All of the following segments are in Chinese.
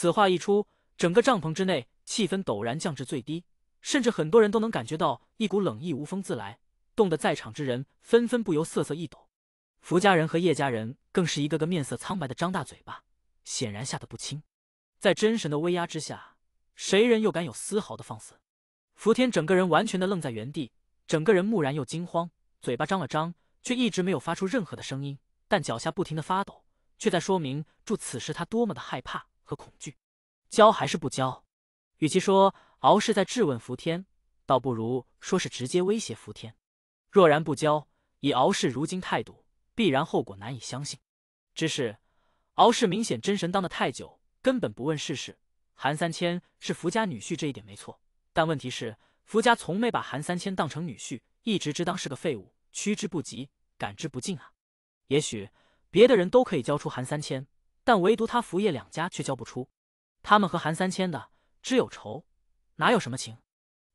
此话一出，整个帐篷之内气氛陡然降至最低，甚至很多人都能感觉到一股冷意无风自来，冻得在场之人纷纷不由瑟瑟一抖。福家人和叶家人更是一个个面色苍白的张大嘴巴，显然吓得不轻。在真神的威压之下，谁人又敢有丝毫的放肆？福天整个人完全的愣在原地，整个人木然又惊慌，嘴巴张了张，却一直没有发出任何的声音，但脚下不停的发抖，却在说明住此时他多么的害怕。和恐惧，交还是不交？与其说敖氏在质问福天，倒不如说是直接威胁福天。若然不交，以敖氏如今态度，必然后果难以相信。只是敖氏明显真神当的太久，根本不问世事。韩三千是福家女婿这一点没错，但问题是福家从没把韩三千当成女婿，一直只当是个废物，趋之不及，感之不尽啊。也许别的人都可以交出韩三千。但唯独他福业两家却交不出，他们和韩三千的知有仇，哪有什么情？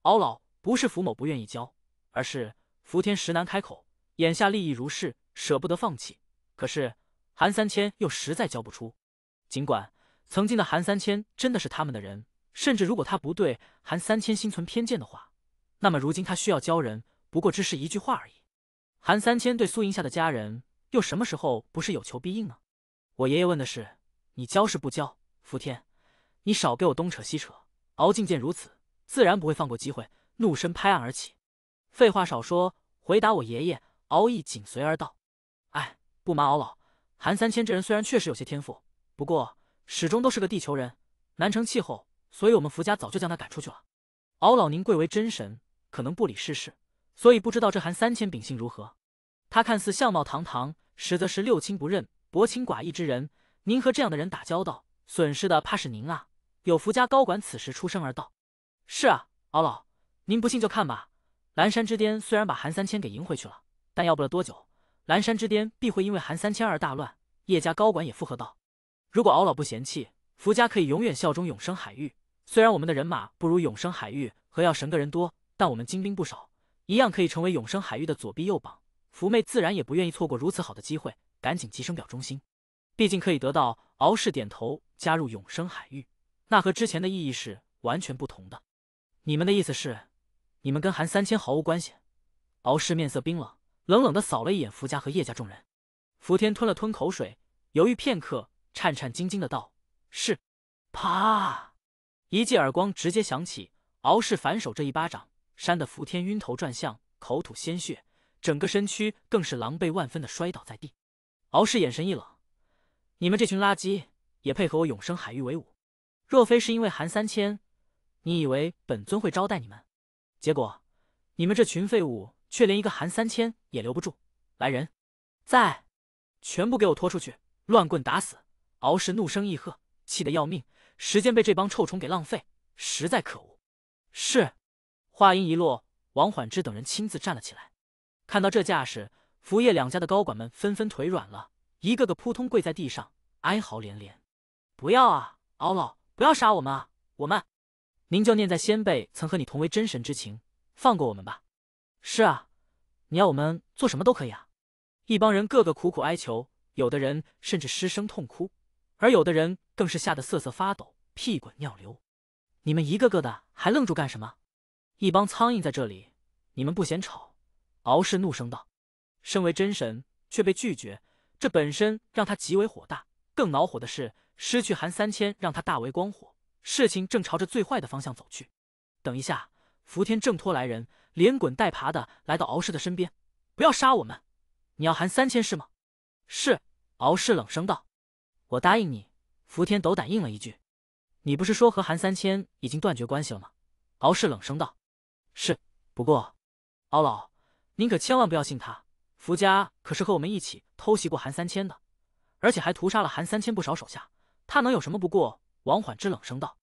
敖老不是福某不愿意交，而是福天实难开口。眼下利益如是，舍不得放弃。可是韩三千又实在交不出。尽管曾经的韩三千真的是他们的人，甚至如果他不对韩三千心存偏见的话，那么如今他需要交人，不过只是一句话而已。韩三千对苏莹下的家人，又什么时候不是有求必应呢？我爷爷问的是你教是不教？福天，你少给我东扯西扯！敖静见如此，自然不会放过机会，怒声拍案而起。废话少说，回答我爷爷！敖毅紧随而道：“哎，不瞒敖老，韩三千这人虽然确实有些天赋，不过始终都是个地球人，难成气候，所以我们福家早就将他赶出去了。敖老您贵为真神，可能不理世事，所以不知道这韩三千秉性如何。他看似相貌堂堂，实则是六亲不认。”薄情寡义之人，您和这样的人打交道，损失的怕是您啊！有福家高管此时出声而道：“是啊，敖老，您不信就看吧。蓝山之巅虽然把韩三千给赢回去了，但要不了多久，蓝山之巅必会因为韩三千而大乱。”叶家高管也附和道：“如果敖老不嫌弃，福家可以永远效忠永生海域。虽然我们的人马不如永生海域和药神个人多，但我们精兵不少，一样可以成为永生海域的左臂右膀。”福妹自然也不愿意错过如此好的机会。赶紧急声表忠心，毕竟可以得到敖氏点头加入永生海域，那和之前的意义是完全不同的。你们的意思是，你们跟韩三千毫无关系？敖氏面色冰冷，冷冷的扫了一眼福家和叶家众人。福天吞了吞口水，犹豫片刻，颤颤兢兢的道：“是。”啪！一记耳光直接响起，敖氏反手这一巴掌扇得福天晕头转向，口吐鲜血，整个身躯更是狼狈万分的摔倒在地。敖氏眼神一冷：“你们这群垃圾也配和我永生海域为伍？若非是因为韩三千，你以为本尊会招待你们？结果你们这群废物却连一个韩三千也留不住。来人，在！全部给我拖出去，乱棍打死！”敖氏怒声一喝，气得要命。时间被这帮臭虫给浪费，实在可恶。是。话音一落，王缓之等人亲自站了起来。看到这架势。福业两家的高管们纷纷腿软了，一个个扑通跪在地上，哀嚎连连：“不要啊，敖老，不要杀我们啊！我们，您就念在先辈曾和你同为真神之情，放过我们吧！”“是啊，你要我们做什么都可以啊！”一帮人个个苦苦哀求，有的人甚至失声痛哭，而有的人更是吓得瑟瑟发抖、屁滚尿流。你们一个个的还愣住干什么？一帮苍蝇在这里，你们不嫌吵？敖氏怒声道。身为真神却被拒绝，这本身让他极为火大。更恼火的是失去韩三千，让他大为光火。事情正朝着最坏的方向走去。等一下，福天挣脱来人，连滚带爬的来到敖氏的身边：“不要杀我们！你要韩三千是吗？”“是。”敖氏冷声道。“我答应你。”福天斗胆应了一句。“你不是说和韩三千已经断绝关系了吗？”敖氏冷声道。“是，不过，敖老，您可千万不要信他。”福家可是和我们一起偷袭过韩三千的，而且还屠杀了韩三千不少手下，他能有什么？不过王缓之冷声道：“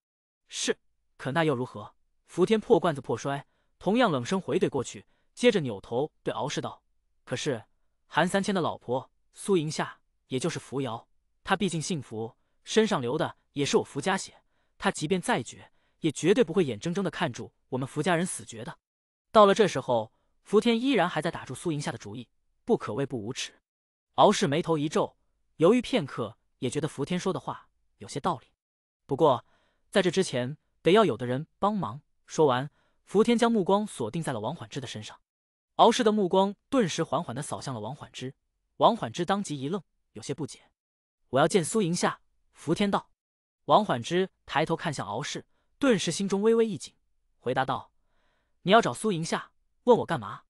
是，可那又如何？”福天破罐子破摔，同样冷声回怼过去，接着扭头对敖氏道：“可是韩三千的老婆苏莹夏，也就是扶摇，她毕竟姓福，身上流的也是我福家血，她即便再绝，也绝对不会眼睁睁的看住我们福家人死绝的。”到了这时候，福天依然还在打住苏莹夏的主意。不可谓不无耻。敖氏眉头一皱，犹豫片刻，也觉得福天说的话有些道理。不过，在这之前，得要有的人帮忙。说完，福天将目光锁定在了王缓之的身上。敖氏的目光顿时缓缓的扫向了王缓之。王缓之当即一愣，有些不解：“我要见苏银夏。”福天道。王缓之抬头看向敖氏，顿时心中微微一紧，回答道：“你要找苏银夏，问我干嘛？”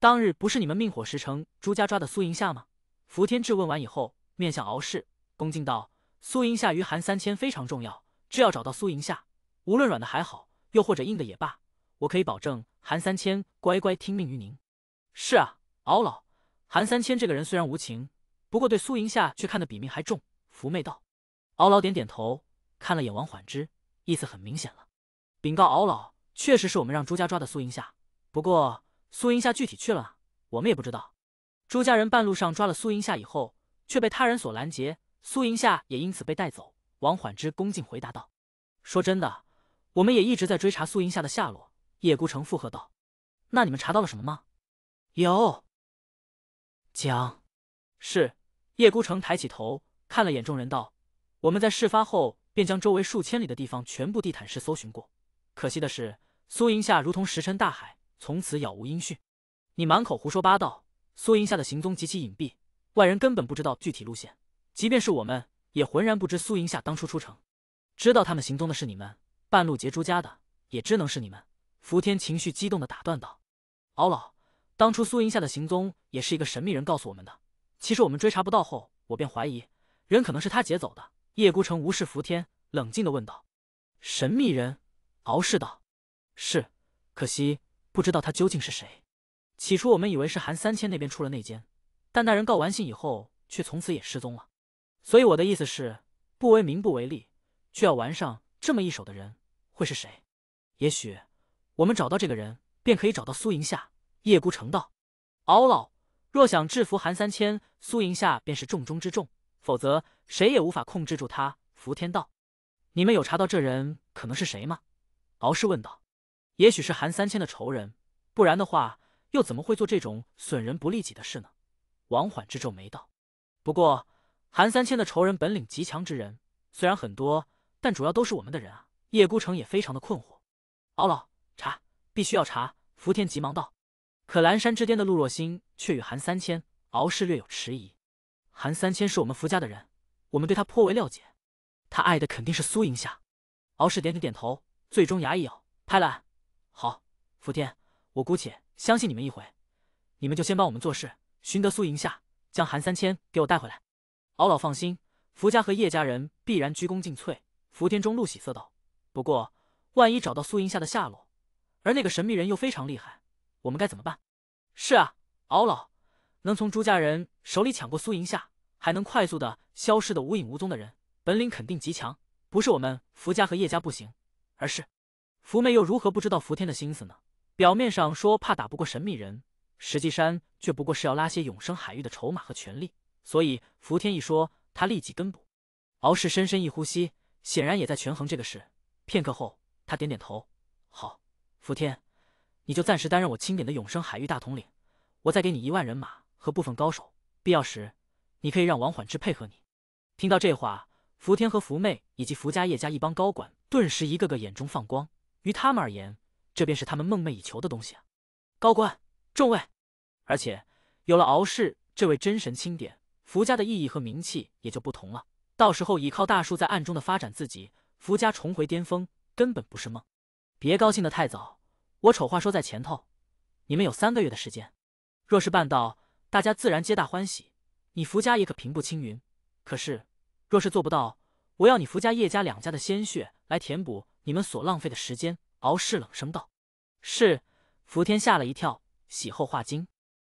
当日不是你们命火石城朱家抓的苏银夏吗？福天质问完以后，面向敖氏恭敬道：“苏银夏于韩三千非常重要，只要找到苏银夏，无论软的还好，又或者硬的也罢，我可以保证韩三千乖乖听命于您。”是啊，敖老，韩三千这个人虽然无情，不过对苏银夏却看得比命还重。福妹道，敖老点点头，看了眼王缓之，意思很明显了。禀告敖老，确实是我们让朱家抓的苏银夏，不过。苏银夏具体去了，我们也不知道。朱家人半路上抓了苏银夏以后，却被他人所拦截，苏银夏也因此被带走。王缓之恭敬回答道：“说真的，我们也一直在追查苏银夏的下落。”叶孤城附和道：“那你们查到了什么吗？”“有。”“讲。”“是。”叶孤城抬起头，看了眼众人，道：“我们在事发后便将周围数千里的地方全部地毯式搜寻过，可惜的是，苏银夏如同石沉大海。”从此杳无音讯。你满口胡说八道。苏银夏的行踪极其隐蔽，外人根本不知道具体路线，即便是我们也浑然不知。苏银夏当初出城，知道他们行踪的是你们，半路劫朱家的，也只能是你们。福天情绪激动地打断道：“敖老，当初苏银夏的行踪也是一个神秘人告诉我们的。其实我们追查不到后，我便怀疑人可能是他劫走的。”叶孤城无视福天，冷静地问道：“神秘人？”敖氏道：“是，可惜。”不知道他究竟是谁。起初我们以为是韩三千那边出了内奸，但那人告完信以后，却从此也失踪了。所以我的意思是，不为名不为利，却要玩上这么一手的人，会是谁？也许我们找到这个人，便可以找到苏银夏。叶孤城道：“敖老，若想制服韩三千，苏银夏便是重中之重，否则谁也无法控制住他。”伏天道：“你们有查到这人可能是谁吗？”敖氏问道。也许是韩三千的仇人，不然的话，又怎么会做这种损人不利己的事呢？王缓之皱眉道。不过，韩三千的仇人本领极强之人虽然很多，但主要都是我们的人啊。叶孤城也非常的困惑。敖老，查，必须要查！福天急忙道。可蓝山之巅的陆若星却与韩三千，敖氏略有迟疑。韩三千是我们福家的人，我们对他颇为了解。他爱的肯定是苏莹夏。敖氏点点头，最终牙一咬，拍了案。好，福天，我姑且相信你们一回，你们就先帮我们做事，寻得苏莹夏，将韩三千给我带回来。敖老放心，福家和叶家人必然鞠躬尽瘁。福天中露喜色道：“不过，万一找到苏莹夏的下落，而那个神秘人又非常厉害，我们该怎么办？”“是啊，敖老，能从朱家人手里抢过苏莹夏，还能快速的消失的无影无踪的人，本领肯定极强。不是我们福家和叶家不行，而是……”福妹又如何不知道福天的心思呢？表面上说怕打不过神秘人，实际上却不过是要拉些永生海域的筹码和权力。所以福天一说，他立即跟补。敖氏深深一呼吸，显然也在权衡这个事。片刻后，他点点头：“好，福天，你就暂时担任我钦点的永生海域大统领，我再给你一万人马和部分高手，必要时你可以让王缓之配合你。”听到这话，福天和福妹以及福家、叶家一帮高管顿时一个个眼中放光。于他们而言，这便是他们梦寐以求的东西。高官，众位，而且有了敖氏这位真神钦点，福家的意义和名气也就不同了。到时候倚靠大树，在暗中的发展自己，福家重回巅峰根本不是梦。别高兴的太早，我丑话说在前头，你们有三个月的时间，若是办到，大家自然皆大欢喜，你福家也可平步青云。可是，若是做不到，我要你福家、叶家两家的鲜血来填补。你们所浪费的时间，敖氏冷声道：“是。”福天吓了一跳，喜后化惊。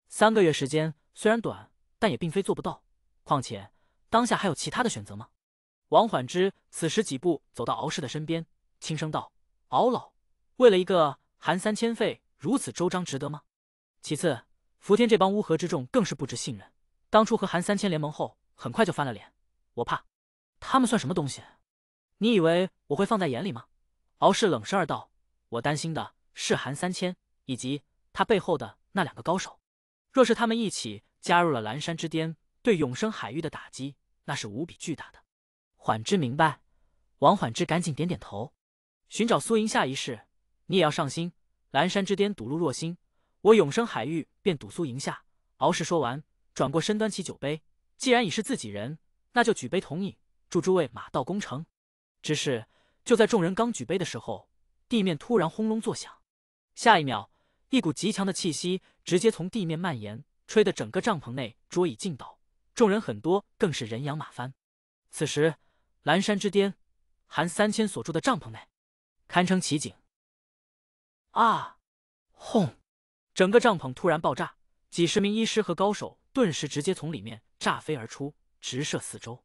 三个月时间虽然短，但也并非做不到。况且当下还有其他的选择吗？王缓之此时几步走到敖氏的身边，轻声道：“敖老，为了一个韩三千费如此周章，值得吗？”其次，福天这帮乌合之众更是不值信任。当初和韩三千联盟后，很快就翻了脸。我怕他们算什么东西？你以为我会放在眼里吗？敖氏冷声而道：“我担心的是韩三千以及他背后的那两个高手，若是他们一起加入了蓝山之巅，对永生海域的打击那是无比巨大的。”缓之明白，王缓之赶紧点点头。寻找苏莹下一世，你也要上心。蓝山之巅堵路若心，我永生海域便堵苏莹下。敖氏说完，转过身端起酒杯：“既然已是自己人，那就举杯同饮，祝诸位马到功成。”只是。就在众人刚举杯的时候，地面突然轰隆作响，下一秒，一股极强的气息直接从地面蔓延，吹得整个帐篷内桌椅尽倒，众人很多更是人仰马翻。此时，蓝山之巅，韩三千所住的帐篷内，堪称奇景。啊！轰！整个帐篷突然爆炸，几十名医师和高手顿时直接从里面炸飞而出，直射四周，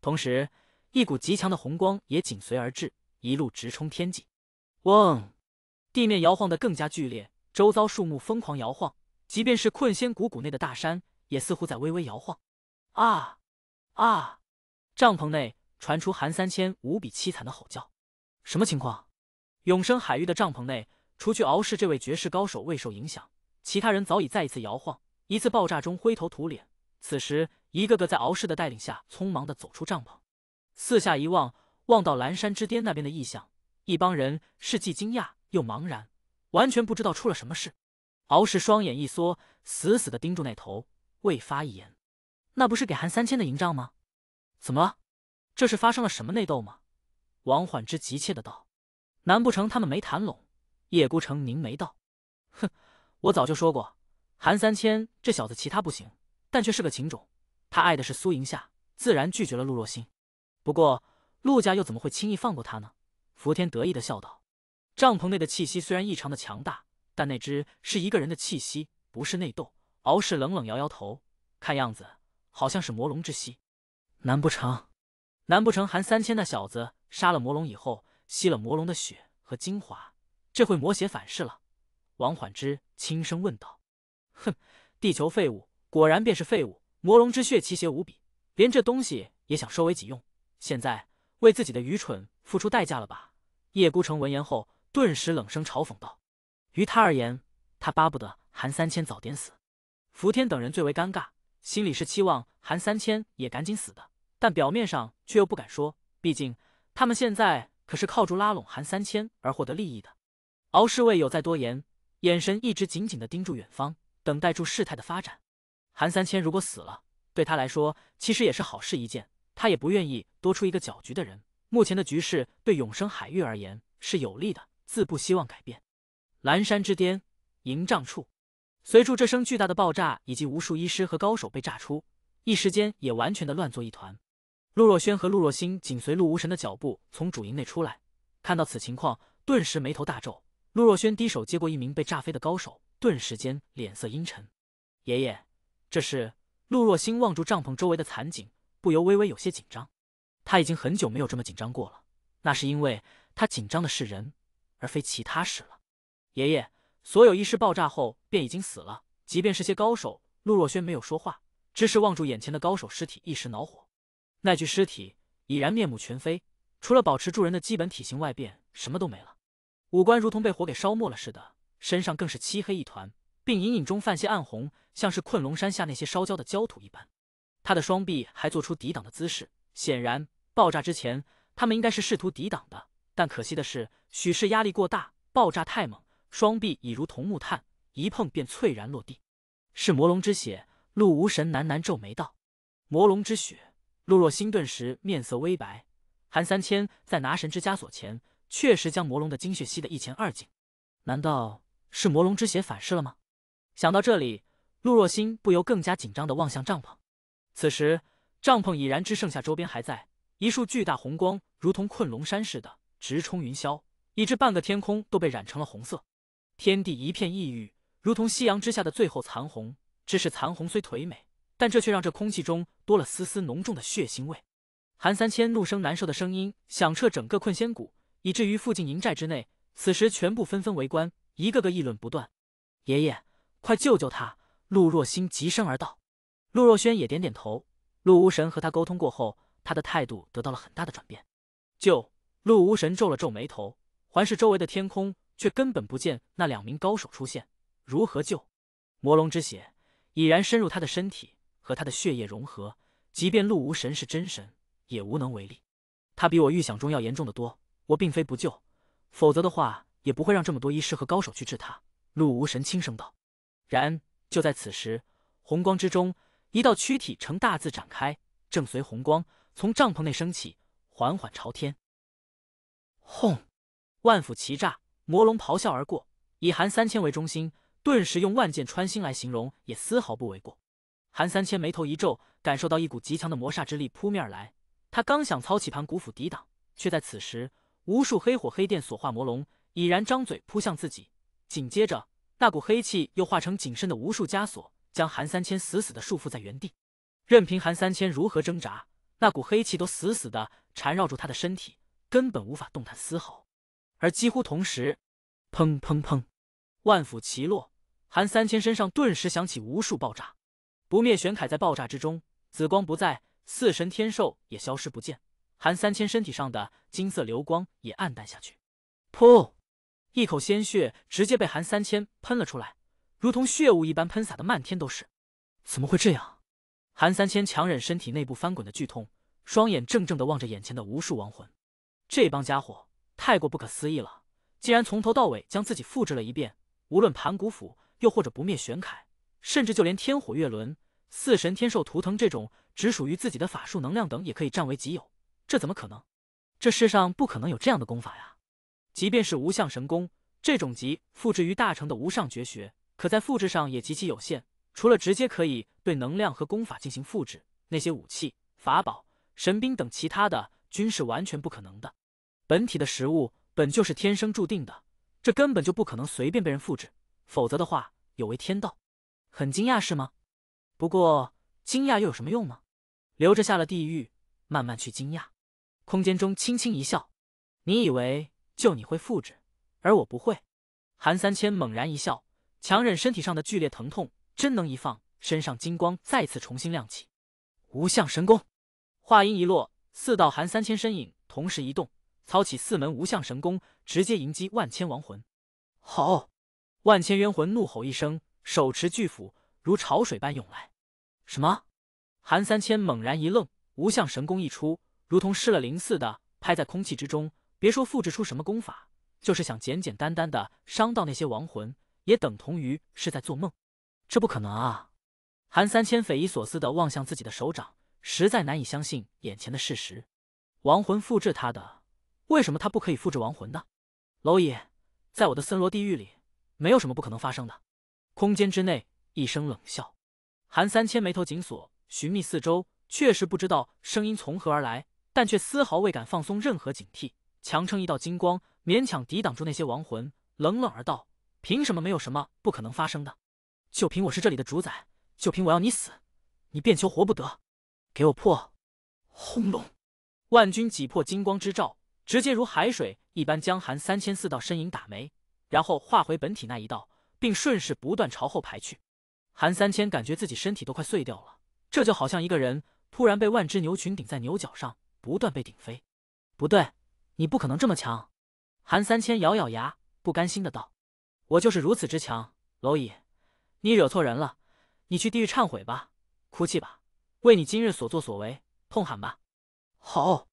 同时，一股极强的红光也紧随而至。一路直冲天际，嗡！地面摇晃的更加剧烈，周遭树木疯狂摇晃，即便是困仙谷谷内的大山，也似乎在微微摇晃。啊！啊！帐篷内传出韩三千无比凄惨的吼叫。什么情况？永生海域的帐篷内，除去敖氏这位绝世高手未受影响，其他人早已再一次摇晃，一次爆炸中灰头土脸。此时，一个个在敖氏的带领下，匆忙的走出帐篷，四下一望。望到蓝山之巅那边的异象，一帮人是既惊讶又茫然，完全不知道出了什么事。敖氏双眼一缩，死死的盯住那头，未发一言。那不是给韩三千的营帐吗？怎么了？这是发生了什么内斗吗？王缓之急切的道。难不成他们没谈拢？叶孤城凝眉道：“哼，我早就说过，韩三千这小子其他不行，但却是个情种。他爱的是苏莹夏，自然拒绝了陆若星。不过……”陆家又怎么会轻易放过他呢？福天得意的笑道：“帐篷内的气息虽然异常的强大，但那只是一个人的气息，不是内斗。”敖氏冷冷摇摇头，看样子好像是魔龙之息。难不成，难不成韩三千那小子杀了魔龙以后，吸了魔龙的血和精华，这会魔血反噬了？王缓之轻声问道：“哼，地球废物果然便是废物。魔龙之血奇邪无比，连这东西也想收为己用，现在。”为自己的愚蠢付出代价了吧？叶孤城闻言后，顿时冷声嘲讽道：“于他而言，他巴不得韩三千早点死。”福天等人最为尴尬，心里是期望韩三千也赶紧死的，但表面上却又不敢说，毕竟他们现在可是靠住拉拢韩三千而获得利益的。敖侍卫有再多言，眼神一直紧紧地盯住远方，等待住事态的发展。韩三千如果死了，对他来说其实也是好事一件。他也不愿意多出一个搅局的人。目前的局势对永生海域而言是有利的，自不希望改变。蓝山之巅，营帐处，随著这声巨大的爆炸，以及无数医师和高手被炸出，一时间也完全的乱作一团。陆若轩和陆若欣紧随陆无神的脚步从主营内出来，看到此情况，顿时眉头大皱。陆若轩低手接过一名被炸飞的高手，顿时间脸色阴沉。爷爷，这是……陆若欣望住帐篷周围的残景。不由微微有些紧张，他已经很久没有这么紧张过了。那是因为他紧张的是人，而非其他事了。爷爷，所有医师爆炸后便已经死了，即便是些高手。陆若轩没有说话，只是望住眼前的高手尸体，一时恼火。那具尸体已然面目全非，除了保持住人的基本体型外，便什么都没了。五官如同被火给烧没了似的，身上更是漆黑一团，并隐隐中泛些暗红，像是困龙山下那些烧焦的焦土一般。他的双臂还做出抵挡的姿势，显然爆炸之前，他们应该是试图抵挡的。但可惜的是，许氏压力过大，爆炸太猛，双臂已如同木炭，一碰便脆然落地。是魔龙之血，陆无神喃喃皱眉道：“魔龙之血。”陆若星顿时面色微白。韩三千在拿神之枷锁前，确实将魔龙的精血吸得一干二净。难道是魔龙之血反噬了吗？想到这里，陆若星不由更加紧张地望向帐篷。此时，帐篷已然只剩下周边还在。一束巨大红光，如同困龙山似的直冲云霄，以致半个天空都被染成了红色，天地一片异域，如同夕阳之下的最后残红。只是残红虽颓美，但这却让这空气中多了丝丝浓重的血腥味。韩三千怒声难受的声音响彻整个困仙谷，以至于附近营寨之内，此时全部纷纷围观，一个个议论不断。“爷爷，快救救他！”陆若星急声而道。陆若轩也点点头。陆无神和他沟通过后，他的态度得到了很大的转变。救陆无神皱了皱眉头，环视周围的天空，却根本不见那两名高手出现。如何救？魔龙之血已然深入他的身体，和他的血液融合。即便陆无神是真神，也无能为力。他比我预想中要严重的多。我并非不救，否则的话，也不会让这么多医师和高手去治他。陆无神轻声道。然就在此时，红光之中。一道躯体呈大字展开，正随红光从帐篷内升起，缓缓朝天。轰！万斧齐炸，魔龙咆哮而过，以韩三千为中心，顿时用万箭穿心来形容也丝毫不为过。韩三千眉头一皱，感受到一股极强的魔煞之力扑面而来，他刚想操起盘古斧抵挡，却在此时，无数黑火、黑电所化魔龙已然张嘴扑向自己，紧接着，那股黑气又化成紧身的无数枷锁。将韩三千死死的束缚在原地，任凭韩三千如何挣扎，那股黑气都死死的缠绕住他的身体，根本无法动弹丝毫。而几乎同时，砰砰砰，万斧齐落，韩三千身上顿时响起无数爆炸。不灭玄铠在爆炸之中，紫光不在，四神天兽也消失不见，韩三千身体上的金色流光也暗淡下去。噗，一口鲜血直接被韩三千喷了出来。如同血雾一般喷洒的漫天都是，怎么会这样？韩三千强忍身体内部翻滚的剧痛，双眼怔怔的望着眼前的无数亡魂。这帮家伙太过不可思议了，竟然从头到尾将自己复制了一遍。无论盘古斧，又或者不灭玄铠，甚至就连天火月轮、四神天兽图腾这种只属于自己的法术能量等，也可以占为己有。这怎么可能？这世上不可能有这样的功法呀！即便是无相神功这种级复制于大成的无上绝学。可在复制上也极其有限，除了直接可以对能量和功法进行复制，那些武器、法宝、神兵等其他的均是完全不可能的。本体的食物本就是天生注定的，这根本就不可能随便被人复制，否则的话有违天道。很惊讶是吗？不过惊讶又有什么用呢？留着下了地狱，慢慢去惊讶。空间中轻轻一笑，你以为就你会复制，而我不会？韩三千猛然一笑。强忍身体上的剧烈疼痛，真能一放，身上金光再次重新亮起。无相神功。话音一落，四道韩三千身影同时移动，操起四门无相神功，直接迎击万千亡魂。好！万千冤魂怒吼一声，手持巨斧如潮水般涌来。什么？韩三千猛然一愣，无相神功一出，如同失了灵似的，拍在空气之中。别说复制出什么功法，就是想简简单单的伤到那些亡魂。也等同于是在做梦，这不可能啊！韩三千匪夷所思的望向自己的手掌，实在难以相信眼前的事实。亡魂复制他的，为什么他不可以复制亡魂呢？蝼蚁，在我的森罗地狱里，没有什么不可能发生的。空间之内，一声冷笑。韩三千眉头紧锁，寻觅四周，确实不知道声音从何而来，但却丝毫未敢放松任何警惕，强撑一道金光，勉强抵挡住那些亡魂，冷冷而道。凭什么没有什么不可能发生的？就凭我是这里的主宰，就凭我要你死，你便求活不得。给我破！轰隆！万军挤破金光之罩，直接如海水一般将韩三千四道身影打没，然后化回本体那一道，并顺势不断朝后排去。韩三千感觉自己身体都快碎掉了，这就好像一个人突然被万只牛群顶在牛角上，不断被顶飞。不对，你不可能这么强！韩三千咬咬牙，不甘心的道。我就是如此之强，蝼蚁，你惹错人了！你去地狱忏悔吧，哭泣吧，为你今日所作所为痛喊吧！好，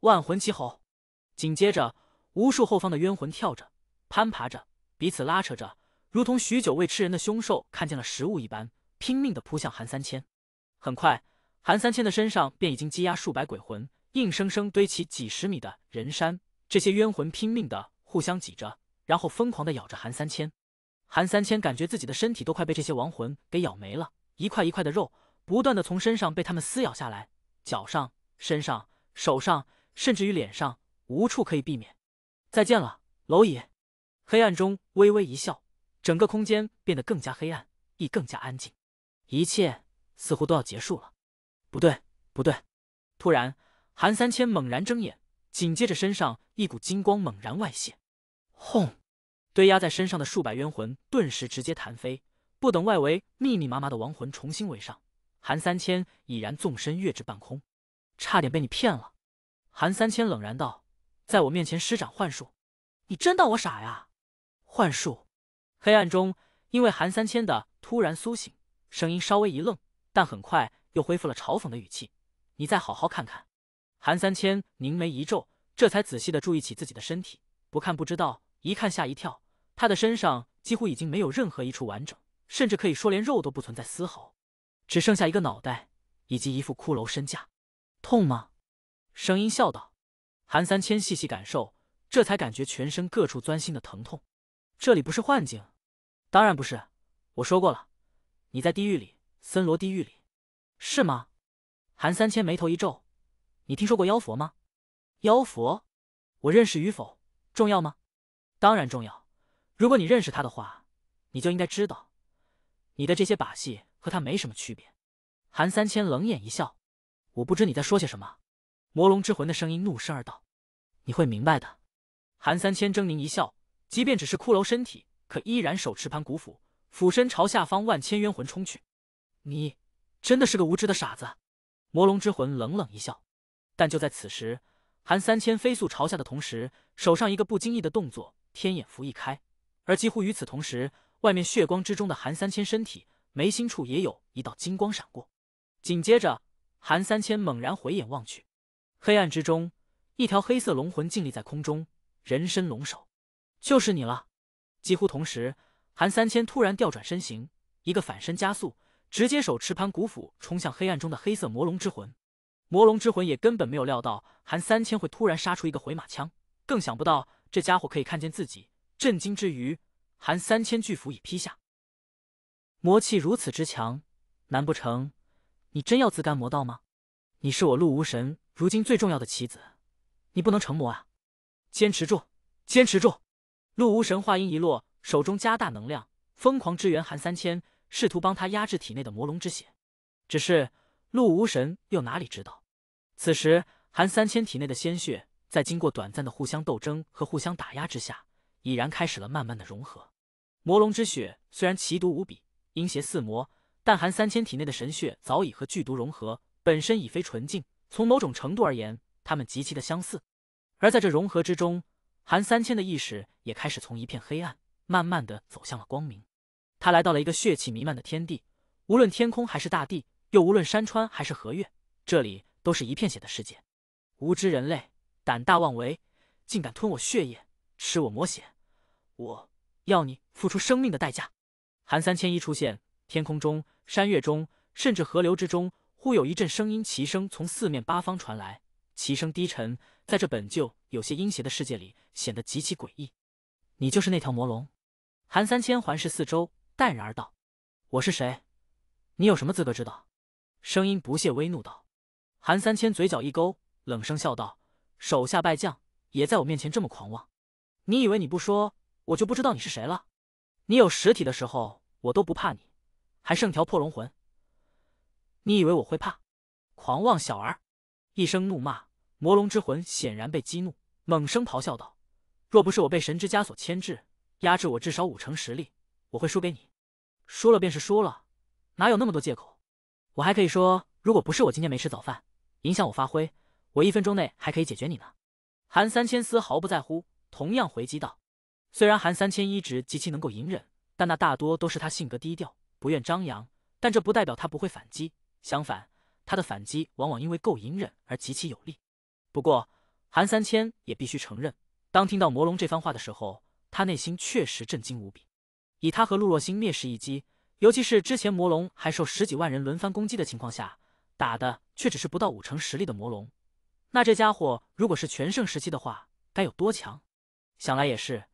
万魂齐吼，紧接着无数后方的冤魂跳着、攀爬着，彼此拉扯着，如同许久未吃人的凶兽看见了食物一般，拼命的扑向韩三千。很快，韩三千的身上便已经积压数百鬼魂，硬生生堆起几十米的人山。这些冤魂拼命的互相挤着。然后疯狂的咬着韩三千，韩三千感觉自己的身体都快被这些亡魂给咬没了，一块一块的肉不断的从身上被他们撕咬下来，脚上、身上、手上，甚至于脸上，无处可以避免。再见了，蝼蚁！黑暗中微微一笑，整个空间变得更加黑暗，亦更加安静，一切似乎都要结束了。不对，不对！突然，韩三千猛然睁眼，紧接着身上一股金光猛然外泄。轰！堆压在身上的数百冤魂顿时直接弹飞，不等外围密密麻麻的亡魂重新围上，韩三千已然纵身跃至半空。差点被你骗了，韩三千冷然道：“在我面前施展幻术，你真当我傻呀？”幻术。黑暗中，因为韩三千的突然苏醒，声音稍微一愣，但很快又恢复了嘲讽的语气：“你再好好看看。”韩三千凝眉一皱，这才仔细的注意起自己的身体，不看不知道。一看吓一跳，他的身上几乎已经没有任何一处完整，甚至可以说连肉都不存在丝毫，只剩下一个脑袋以及一副骷髅身架。痛吗？声音笑道。韩三千细细感受，这才感觉全身各处钻心的疼痛。这里不是幻境？当然不是，我说过了，你在地狱里，森罗地狱里。是吗？韩三千眉头一皱。你听说过妖佛吗？妖佛？我认识与否重要吗？当然重要，如果你认识他的话，你就应该知道，你的这些把戏和他没什么区别。韩三千冷眼一笑，我不知你在说些什么。魔龙之魂的声音怒声而道：“你会明白的。”韩三千狰狞一笑，即便只是骷髅身体，可依然手持盘古斧，俯身朝下方万千冤魂冲去。你真的是个无知的傻子！魔龙之魂冷冷一笑。但就在此时，韩三千飞速朝下的同时，手上一个不经意的动作。天眼符一开，而几乎与此同时，外面血光之中的韩三千身体眉心处也有一道金光闪过。紧接着，韩三千猛然回眼望去，黑暗之中，一条黑色龙魂静立在空中，人身龙首，就是你了！几乎同时，韩三千突然调转身形，一个反身加速，直接手持盘古斧冲向黑暗中的黑色魔龙之魂。魔龙之魂也根本没有料到韩三千会突然杀出一个回马枪，更想不到。这家伙可以看见自己，震惊之余，韩三千巨斧已劈下。魔气如此之强，难不成你真要自甘魔道吗？你是我陆无神如今最重要的棋子，你不能成魔啊！坚持住，坚持住！陆无神话音一落，手中加大能量，疯狂支援韩三千，试图帮他压制体内的魔龙之血。只是陆无神又哪里知道，此时韩三千体内的鲜血。在经过短暂的互相斗争和互相打压之下，已然开始了慢慢的融合。魔龙之血虽然奇毒无比，阴邪似魔，但韩三千体内的神血早已和剧毒融合，本身已非纯净。从某种程度而言，他们极其的相似。而在这融合之中，韩三千的意识也开始从一片黑暗，慢慢的走向了光明。他来到了一个血气弥漫的天地，无论天空还是大地，又无论山川还是河岳，这里都是一片血的世界。无知人类。胆大妄为，竟敢吞我血液，吃我魔血，我要你付出生命的代价！韩三千一出现，天空中、山岳中，甚至河流之中，忽有一阵声音齐声从四面八方传来，齐声低沉，在这本就有些阴邪的世界里显得极其诡异。你就是那条魔龙？韩三千环视四周，淡然而道：“我是谁？你有什么资格知道？”声音不屑微怒道。韩三千嘴角一勾，冷声笑道。手下败将也在我面前这么狂妄，你以为你不说我就不知道你是谁了？你有实体的时候我都不怕你，还剩条破龙魂，你以为我会怕？狂妄小儿！一声怒骂，魔龙之魂显然被激怒，猛声咆哮道：“若不是我被神之枷锁牵制压制，我至少五成实力，我会输给你。输了便是输了，哪有那么多借口？我还可以说，如果不是我今天没吃早饭，影响我发挥。”我一分钟内还可以解决你呢，韩三千丝毫不在乎，同样回击道。虽然韩三千一直极其能够隐忍，但那大多都是他性格低调，不愿张扬。但这不代表他不会反击，相反，他的反击往往因为够隐忍而极其有力。不过，韩三千也必须承认，当听到魔龙这番话的时候，他内心确实震惊无比。以他和陆若星灭世一击，尤其是之前魔龙还受十几万人轮番攻击的情况下，打的却只是不到五成实力的魔龙。那这家伙如果是全盛时期的话，该有多强？想来也是，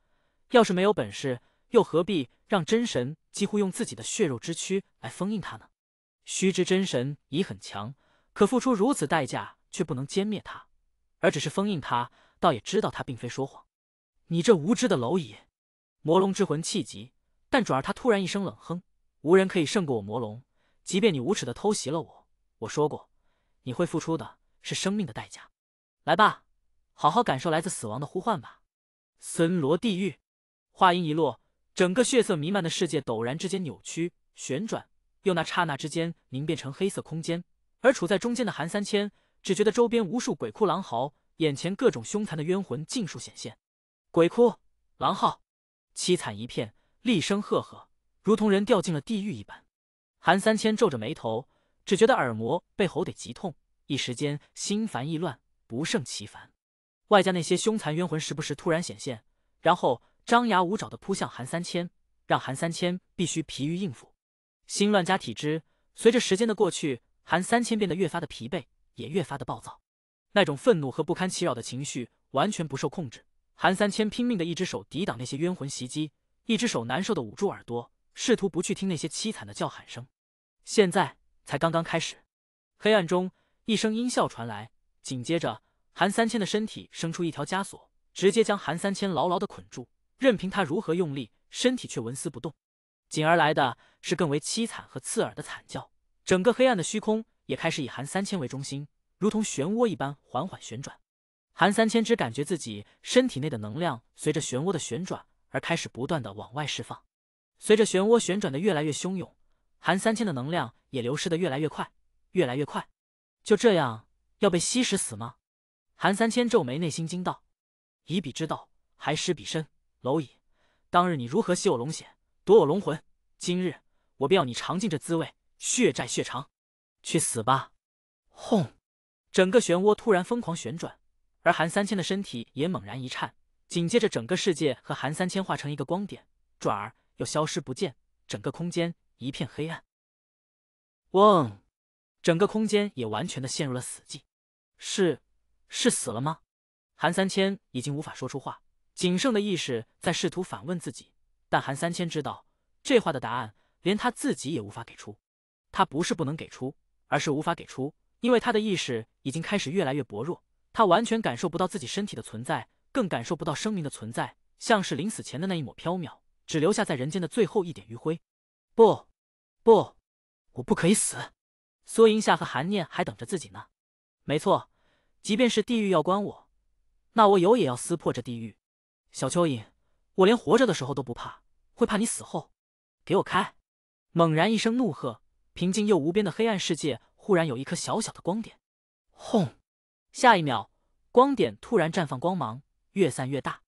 要是没有本事，又何必让真神几乎用自己的血肉之躯来封印他呢？须知真神已很强，可付出如此代价却不能歼灭他，而只是封印他，倒也知道他并非说谎。你这无知的蝼蚁！魔龙之魂气急，但转而他突然一声冷哼：“无人可以胜过我魔龙，即便你无耻的偷袭了我，我说过，你会付出的是生命的代价。”来吧，好好感受来自死亡的呼唤吧！森罗地狱。话音一落，整个血色弥漫的世界陡然之间扭曲旋转，又那刹那之间凝变成黑色空间。而处在中间的韩三千，只觉得周边无数鬼哭狼嚎，眼前各种凶残的冤魂尽数显现，鬼哭狼嚎，凄惨一片，厉声赫赫，如同人掉进了地狱一般。韩三千皱着眉头，只觉得耳膜被吼得极痛，一时间心烦意乱。不胜其烦，外加那些凶残冤魂时不时突然显现，然后张牙舞爪的扑向韩三千，让韩三千必须疲于应付。心乱加体之，随着时间的过去，韩三千变得越发的疲惫，也越发的暴躁。那种愤怒和不堪其扰的情绪完全不受控制。韩三千拼命的一只手抵挡那些冤魂袭击，一只手难受的捂住耳朵，试图不去听那些凄惨的叫喊声。现在才刚刚开始，黑暗中一声音笑传来。紧接着，韩三千的身体生出一条枷锁，直接将韩三千牢牢的捆住，任凭他如何用力，身体却纹丝不动。紧而来的是更为凄惨和刺耳的惨叫，整个黑暗的虚空也开始以韩三千为中心，如同漩涡一般缓缓旋转。韩三千只感觉自己身体内的能量随着漩涡的旋转而开始不断的往外释放，随着漩涡旋转的越来越汹涌，韩三千的能量也流失的越来越快，越来越快。就这样。要被吸食死吗？韩三千皱眉，内心惊道：“以彼之道，还施彼身，蝼蚁！当日你如何吸我龙血，夺我龙魂，今日我便要你尝尽这滋味，血债血偿！去死吧！”轰！整个漩涡突然疯狂旋转，而韩三千的身体也猛然一颤，紧接着整个世界和韩三千化成一个光点，转而又消失不见，整个空间一片黑暗。嗡！整个空间也完全的陷入了死寂。是，是死了吗？韩三千已经无法说出话，仅剩的意识在试图反问自己，但韩三千知道这话的答案，连他自己也无法给出。他不是不能给出，而是无法给出，因为他的意识已经开始越来越薄弱，他完全感受不到自己身体的存在，更感受不到生命的存在，像是临死前的那一抹飘渺，只留下在人间的最后一点余晖。不，不，我不可以死！苏银夏和韩念还等着自己呢，没错。即便是地狱要关我，那我有也要撕破这地狱。小蚯蚓，我连活着的时候都不怕，会怕你死后？给我开！猛然一声怒喝，平静又无边的黑暗世界忽然有一颗小小的光点。轰！下一秒，光点突然绽放光芒，越散越大。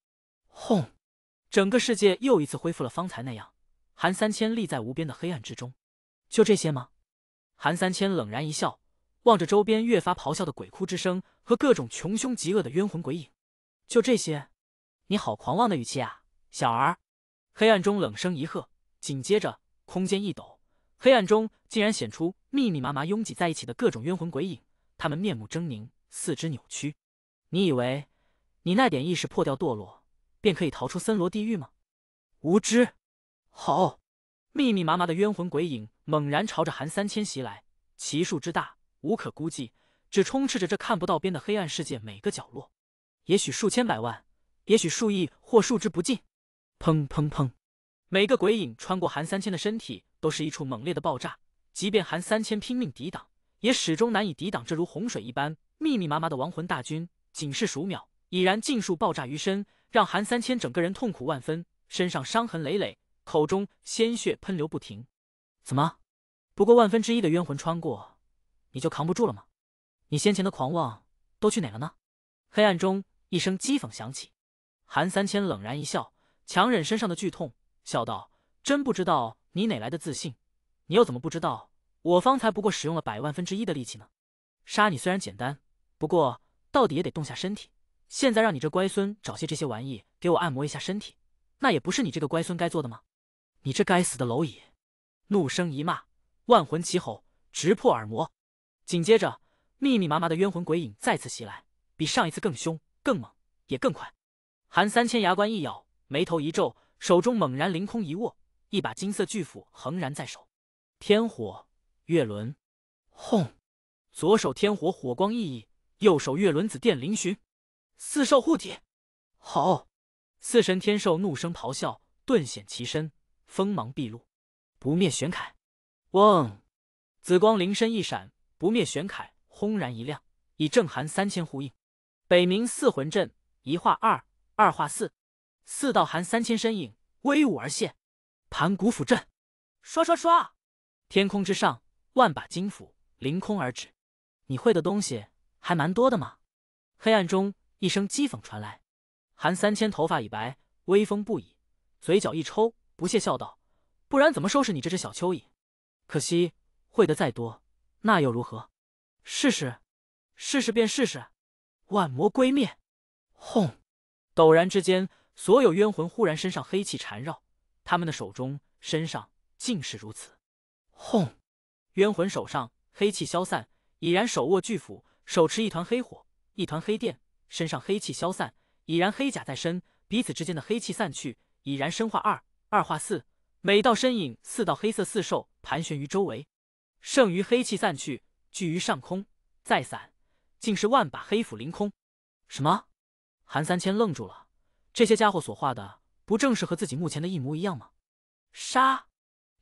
轰！整个世界又一次恢复了方才那样。韩三千立在无边的黑暗之中。就这些吗？韩三千冷然一笑。望着周边越发咆哮的鬼哭之声和各种穷凶极恶的冤魂鬼影，就这些？你好狂妄的语气啊，小儿！黑暗中冷声一喝，紧接着空间一抖，黑暗中竟然显出密密麻麻拥挤在一起的各种冤魂鬼影，他们面目狰狞，四肢扭曲。你以为你那点意识破掉堕落，便可以逃出森罗地狱吗？无知！好！密密麻麻的冤魂鬼影猛然朝着韩三千袭来，奇数之大。无可估计，只充斥着这看不到边的黑暗世界每个角落。也许数千百万，也许数亿，或数之不尽。砰砰砰！每个鬼影穿过韩三千的身体，都是一处猛烈的爆炸。即便韩三千拼命抵挡，也始终难以抵挡这如洪水一般密密麻麻的亡魂大军。仅是数秒，已然尽数爆炸于身，让韩三千整个人痛苦万分，身上伤痕累累，口中鲜血喷流不停。怎么？不过万分之一的冤魂穿过。你就扛不住了吗？你先前的狂妄都去哪了呢？黑暗中一声讥讽响起，韩三千冷然一笑，强忍身上的剧痛，笑道：“真不知道你哪来的自信，你又怎么不知道我方才不过使用了百万分之一的力气呢？杀你虽然简单，不过到底也得动下身体。现在让你这乖孙找些这些玩意给我按摩一下身体，那也不是你这个乖孙该做的吗？你这该死的蝼蚁！”怒声一骂，万魂齐吼，直破耳膜。紧接着，密密麻麻的冤魂鬼影再次袭来，比上一次更凶、更猛，也更快。韩三千牙关一咬，眉头一皱，手中猛然凌空一握，一把金色巨斧横然在手。天火月轮，轰！左手天火，火光熠熠；右手月轮，紫电嶙峋。四兽护体，好！四神天兽怒声咆哮，顿显其身，锋芒毕露。不灭玄铠，嗡！紫光灵身一闪。不灭玄铠轰然一亮，以正寒三千呼应，北冥四魂阵一化二，二化四，四道寒三千身影威武而现。盘古斧阵，刷刷刷！天空之上，万把金斧凌空而指。你会的东西还蛮多的嘛？黑暗中一声讥讽传来，韩三千头发已白，威风不已，嘴角一抽，不屑笑道：“不然怎么收拾你这只小蚯蚓？可惜会的再多。”那又如何？试试，试试便试试。万魔归灭，轰！陡然之间，所有冤魂忽然身上黑气缠绕，他们的手中、身上尽是如此。轰！冤魂手上黑气消散，已然手握巨斧，手持一团黑火、一团黑电，身上黑气消散，已然黑甲在身。彼此之间的黑气散去，已然身化二二化四，每道身影四道黑色四兽盘旋于周围。剩余黑气散去，聚于上空，再散，竟是万把黑斧凌空。什么？韩三千愣住了。这些家伙所画的，不正是和自己目前的一模一样吗？杀！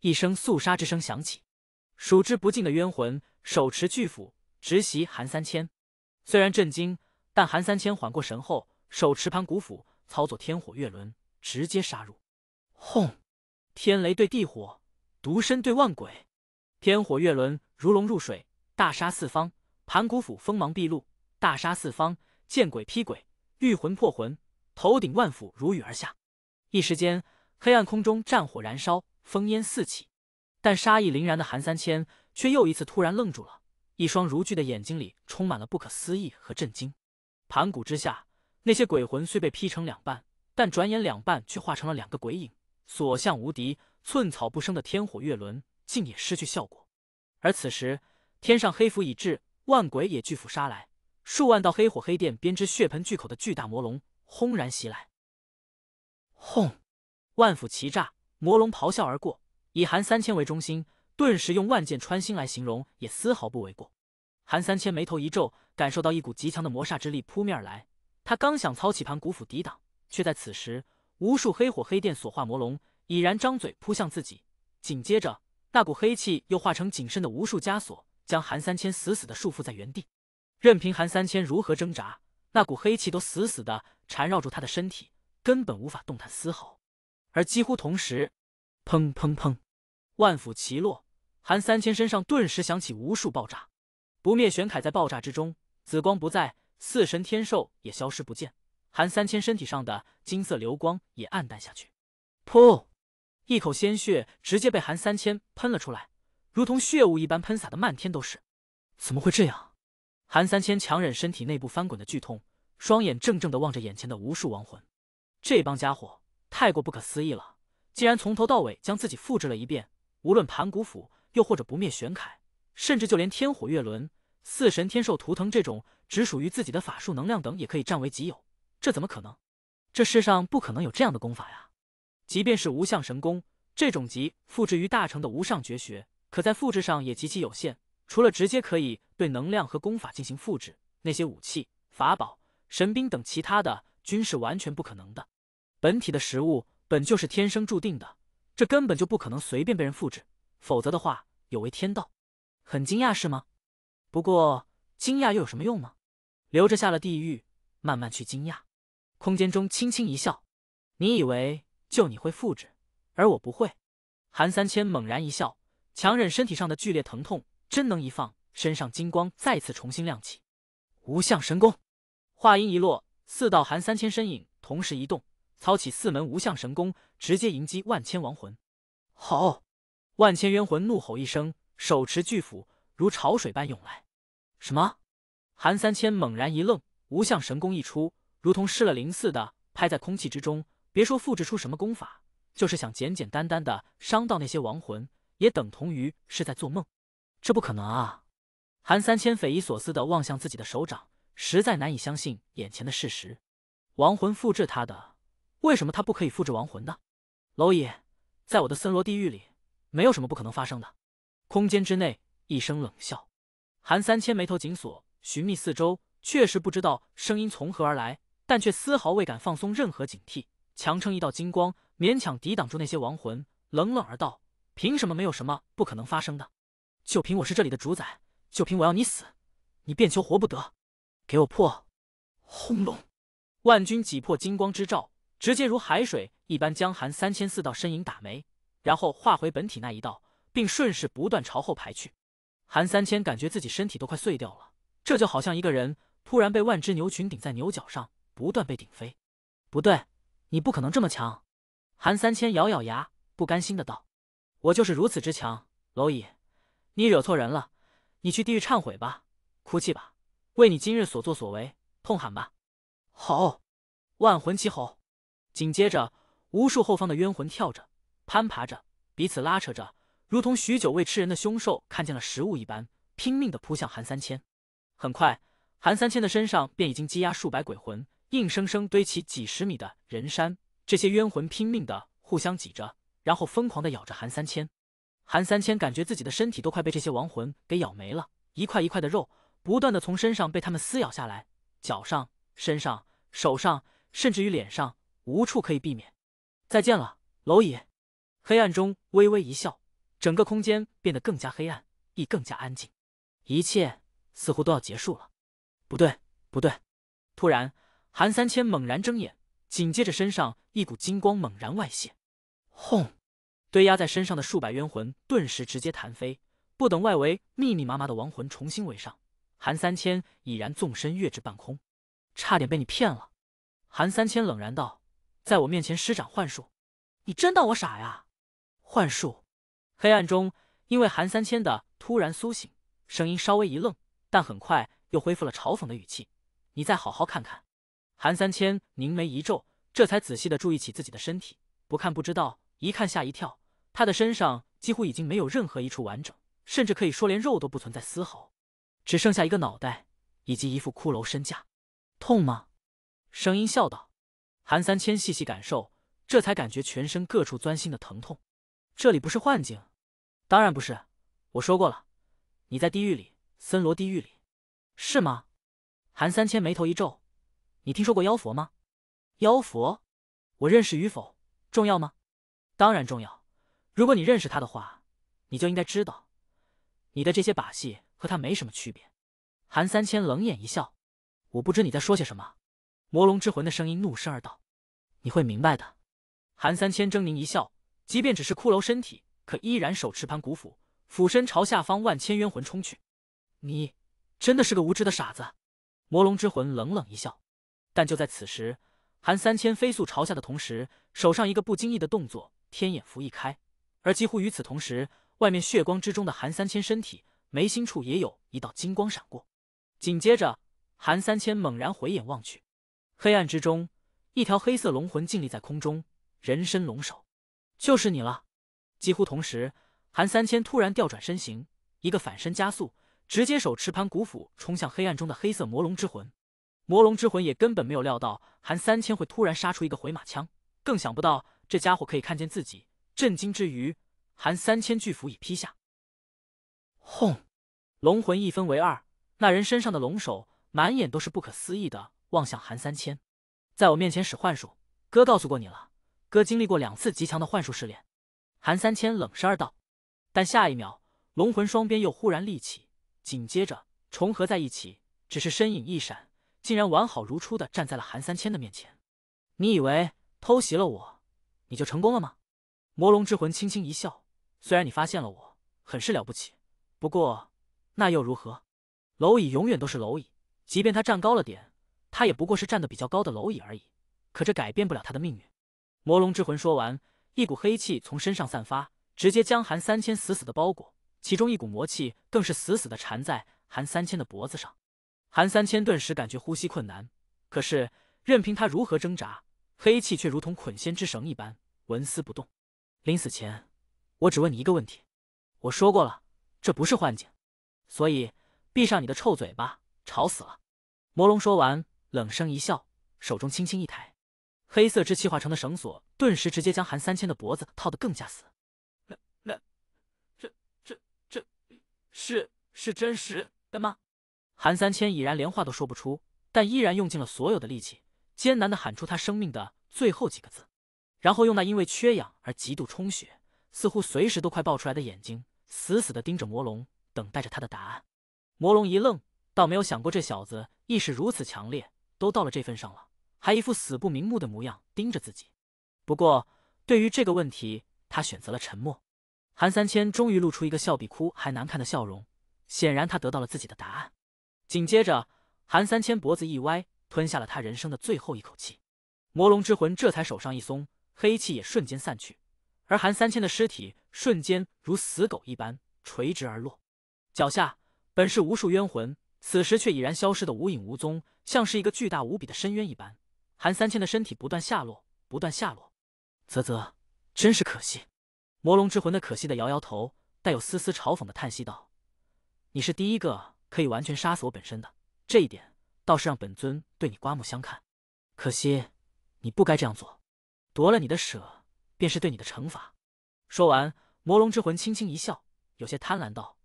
一声肃杀之声响起，数之不尽的冤魂手持巨斧直袭韩三千。虽然震惊，但韩三千缓过神后，手持盘古斧，操作天火月轮，直接杀入。轰！天雷对地火，独身对万鬼。天火月轮如龙入水，大杀四方；盘古斧锋芒毕露，大杀四方。见鬼劈鬼，遇魂破魂，头顶万斧如雨而下。一时间，黑暗空中战火燃烧，烽烟四起。但杀意凛然的韩三千却又一次突然愣住了，一双如炬的眼睛里充满了不可思议和震惊。盘古之下，那些鬼魂虽被劈成两半，但转眼两半却化成了两个鬼影，所向无敌，寸草不生的天火月轮。竟也失去效果，而此时天上黑符已至，万鬼也巨斧杀来，数万道黑火黑电编织血盆巨口的巨大魔龙轰然袭来。轰！万斧齐炸，魔龙咆哮而过，以韩三千为中心，顿时用万箭穿心来形容也丝毫不为过。韩三千眉头一皱，感受到一股极强的魔煞之力扑面而来，他刚想操起盘古斧抵挡，却在此时无数黑火黑电所化魔龙已然张嘴扑向自己，紧接着。那股黑气又化成紧身的无数枷锁，将韩三千死死的束缚在原地，任凭韩三千如何挣扎，那股黑气都死死的缠绕住他的身体，根本无法动弹丝毫。而几乎同时，砰砰砰，万斧齐落，韩三千身上顿时响起无数爆炸。不灭玄铠在爆炸之中，紫光不在，四神天兽也消失不见，韩三千身体上的金色流光也暗淡下去。噗。一口鲜血直接被韩三千喷了出来，如同血雾一般喷洒的漫天都是。怎么会这样？韩三千强忍身体内部翻滚的剧痛，双眼怔怔的望着眼前的无数亡魂。这帮家伙太过不可思议了，竟然从头到尾将自己复制了一遍。无论盘古斧，又或者不灭玄铠，甚至就连天火月轮、四神天兽图腾这种只属于自己的法术能量等，也可以占为己有。这怎么可能？这世上不可能有这样的功法呀！即便是无相神功这种级复制于大成的无上绝学，可在复制上也极其有限。除了直接可以对能量和功法进行复制，那些武器、法宝、神兵等其他的，均是完全不可能的。本体的食物本就是天生注定的，这根本就不可能随便被人复制，否则的话有违天道。很惊讶是吗？不过惊讶又有什么用呢？留着下了地狱，慢慢去惊讶。空间中轻轻一笑，你以为？就你会复制，而我不会。韩三千猛然一笑，强忍身体上的剧烈疼痛，真能一放，身上金光再次重新亮起。无相神功。话音一落，四道韩三千身影同时移动，操起四门无相神功，直接迎击万千亡魂。吼！万千冤魂怒吼一声，手持巨斧如潮水般涌来。什么？韩三千猛然一愣，无相神功一出，如同失了灵似的，拍在空气之中。别说复制出什么功法，就是想简简单单的伤到那些亡魂，也等同于是在做梦。这不可能啊！韩三千匪夷所思的望向自己的手掌，实在难以相信眼前的事实。亡魂复制他的，为什么他不可以复制亡魂呢？蝼蚁，在我的森罗地狱里，没有什么不可能发生的。空间之内，一声冷笑。韩三千眉头紧锁，寻觅四周，确实不知道声音从何而来，但却丝毫未敢放松任何警惕。强撑一道金光，勉强抵挡住那些亡魂，冷冷而道：“凭什么？没有什么不可能发生的。就凭我是这里的主宰，就凭我要你死，你便求活不得。给我破！”轰隆，万军挤破金光之罩，直接如海水一般将韩三千四道身影打没，然后化回本体那一道，并顺势不断朝后排去。韩三千感觉自己身体都快碎掉了，这就好像一个人突然被万只牛群顶在牛角上，不断被顶飞。不对。你不可能这么强，韩三千咬咬牙，不甘心的道：“我就是如此之强，蝼蚁，你惹错人了，你去地狱忏悔吧，哭泣吧，为你今日所作所为痛喊吧。”好，万魂齐吼，紧接着无数后方的冤魂跳着、攀爬着，彼此拉扯着，如同许久未吃人的凶兽看见了食物一般，拼命的扑向韩三千。很快，韩三千的身上便已经积压数百鬼魂。硬生生堆起几十米的人山，这些冤魂拼命的互相挤着，然后疯狂的咬着韩三千。韩三千感觉自己的身体都快被这些亡魂给咬没了，一块一块的肉不断的从身上被他们撕咬下来，脚上、身上、手上，甚至于脸上，无处可以避免。再见了，蝼蚁！黑暗中微微一笑，整个空间变得更加黑暗，亦更加安静，一切似乎都要结束了。不对，不对！突然。韩三千猛然睁眼，紧接着身上一股金光猛然外泄，轰！堆压在身上的数百冤魂顿时直接弹飞。不等外围密密麻麻的亡魂重新围上，韩三千已然纵身跃至半空。差点被你骗了，韩三千冷然道：“在我面前施展幻术，你真当我傻呀？”幻术。黑暗中，因为韩三千的突然苏醒，声音稍微一愣，但很快又恢复了嘲讽的语气：“你再好好看看。”韩三千凝眉一皱，这才仔细的注意起自己的身体。不看不知道，一看吓一跳。他的身上几乎已经没有任何一处完整，甚至可以说连肉都不存在丝毫，只剩下一个脑袋以及一副骷髅身架。痛吗？声音笑道。韩三千细细感受，这才感觉全身各处钻心的疼痛。这里不是幻境？当然不是。我说过了，你在地狱里，森罗地狱里。是吗？韩三千眉头一皱。你听说过妖佛吗？妖佛，我认识与否重要吗？当然重要。如果你认识他的话，你就应该知道，你的这些把戏和他没什么区别。韩三千冷眼一笑，我不知你在说些什么。魔龙之魂的声音怒声而道：“你会明白的。”韩三千狰狞一笑，即便只是骷髅身体，可依然手持盘古斧，俯身朝下方万千冤魂冲去。你真的是个无知的傻子。魔龙之魂冷冷一笑。但就在此时，韩三千飞速朝下的同时，手上一个不经意的动作，天眼符一开。而几乎与此同时，外面血光之中的韩三千身体眉心处也有一道金光闪过。紧接着，韩三千猛然回眼望去，黑暗之中，一条黑色龙魂静立在空中，人身龙首，就是你了！几乎同时，韩三千突然调转身形，一个反身加速，直接手持盘古斧冲向黑暗中的黑色魔龙之魂。魔龙之魂也根本没有料到韩三千会突然杀出一个回马枪，更想不到这家伙可以看见自己。震惊之余，韩三千巨斧已劈下，轰！龙魂一分为二，那人身上的龙首满眼都是不可思议的望向韩三千。在我面前使幻术，哥告诉过你了，哥经历过两次极强的幻术试炼。韩三千冷声而道，但下一秒，龙魂双边又忽然立起，紧接着重合在一起，只是身影一闪。竟然完好如初的站在了韩三千的面前，你以为偷袭了我，你就成功了吗？魔龙之魂轻轻一笑，虽然你发现了我很是了不起，不过那又如何？蝼蚁永远都是蝼蚁，即便他站高了点，他也不过是站得比较高的蝼蚁而已，可这改变不了他的命运。魔龙之魂说完，一股黑气从身上散发，直接将韩三千死死的包裹，其中一股魔气更是死死的缠在韩三千的脖子上。韩三千顿时感觉呼吸困难，可是任凭他如何挣扎，黑气却如同捆仙之绳一般，纹丝不动。临死前，我只问你一个问题。我说过了，这不是幻境，所以闭上你的臭嘴巴，吵死了！魔龙说完，冷声一笑，手中轻轻一抬，黑色之气化成的绳索顿时直接将韩三千的脖子套得更加死。那、那、这、这、这是是真实的吗？韩三千已然连话都说不出，但依然用尽了所有的力气，艰难地喊出他生命的最后几个字，然后用那因为缺氧而极度充血，似乎随时都快爆出来的眼睛，死死地盯着魔龙，等待着他的答案。魔龙一愣，倒没有想过这小子意识如此强烈，都到了这份上了，还一副死不瞑目的模样盯着自己。不过对于这个问题，他选择了沉默。韩三千终于露出一个笑比哭还难看的笑容，显然他得到了自己的答案。紧接着，韩三千脖子一歪，吞下了他人生的最后一口气。魔龙之魂这才手上一松，黑气也瞬间散去，而韩三千的尸体瞬间如死狗一般垂直而落。脚下本是无数冤魂，此时却已然消失的无影无踪，像是一个巨大无比的深渊一般。韩三千的身体不断下落，不断下落。啧啧，真是可惜。魔龙之魂的可惜的摇摇头，带有丝丝嘲讽的叹息道：“你是第一个。”可以完全杀死我本身的这一点，倒是让本尊对你刮目相看。可惜，你不该这样做，夺了你的舍，便是对你的惩罚。说完，魔龙之魂轻轻一笑，有些贪婪道：“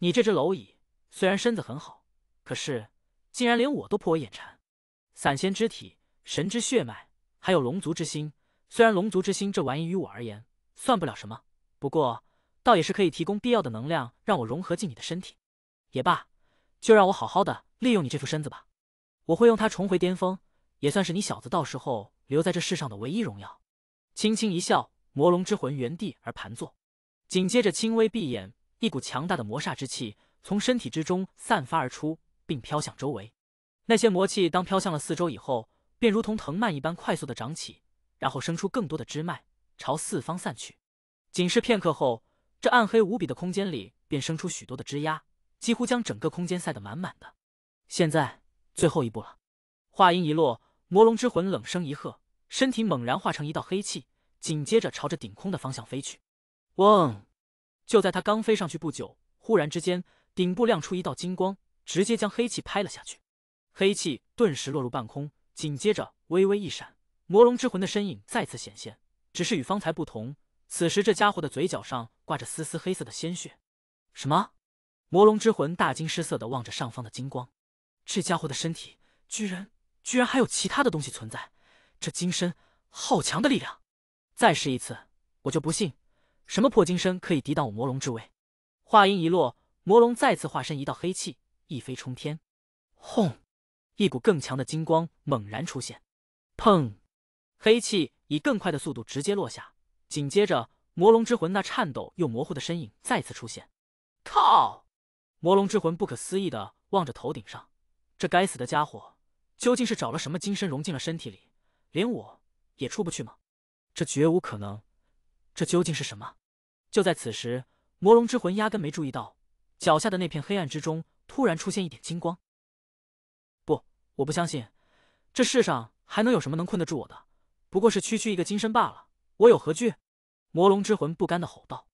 你这只蝼蚁，虽然身子很好，可是竟然连我都颇我眼馋。散仙之体，神之血脉，还有龙族之心。虽然龙族之心这玩意于我而言算不了什么，不过倒也是可以提供必要的能量，让我融合进你的身体。”也罢，就让我好好的利用你这副身子吧，我会用它重回巅峰，也算是你小子到时候留在这世上的唯一荣耀。轻轻一笑，魔龙之魂原地而盘坐，紧接着轻微闭眼，一股强大的魔煞之气从身体之中散发而出，并飘向周围。那些魔气当飘向了四周以后，便如同藤蔓一般快速的长起，然后生出更多的枝蔓，朝四方散去。仅是片刻后，这暗黑无比的空间里便生出许多的枝桠。几乎将整个空间塞得满满的，现在最后一步了。话音一落，魔龙之魂冷声一喝，身体猛然化成一道黑气，紧接着朝着顶空的方向飞去。嗡！就在他刚飞上去不久，忽然之间，顶部亮出一道金光，直接将黑气拍了下去。黑气顿时落入半空，紧接着微微一闪，魔龙之魂的身影再次显现。只是与方才不同，此时这家伙的嘴角上挂着丝丝黑色的鲜血。什么？魔龙之魂大惊失色地望着上方的金光，这家伙的身体居然居然还有其他的东西存在，这金身好强的力量！再试一次，我就不信什么破金身可以抵挡我魔龙之威！话音一落，魔龙再次化身一道黑气，一飞冲天。轰！一股更强的金光猛然出现。砰！黑气以更快的速度直接落下，紧接着，魔龙之魂那颤抖又模糊的身影再次出现。靠！魔龙之魂不可思议的望着头顶上，这该死的家伙究竟是找了什么金身融进了身体里，连我也出不去吗？这绝无可能！这究竟是什么？就在此时，魔龙之魂压根没注意到脚下的那片黑暗之中突然出现一点金光。不，我不相信，这世上还能有什么能困得住我的？不过是区区一个金身罢了，我有何惧？魔龙之魂不甘的吼道：“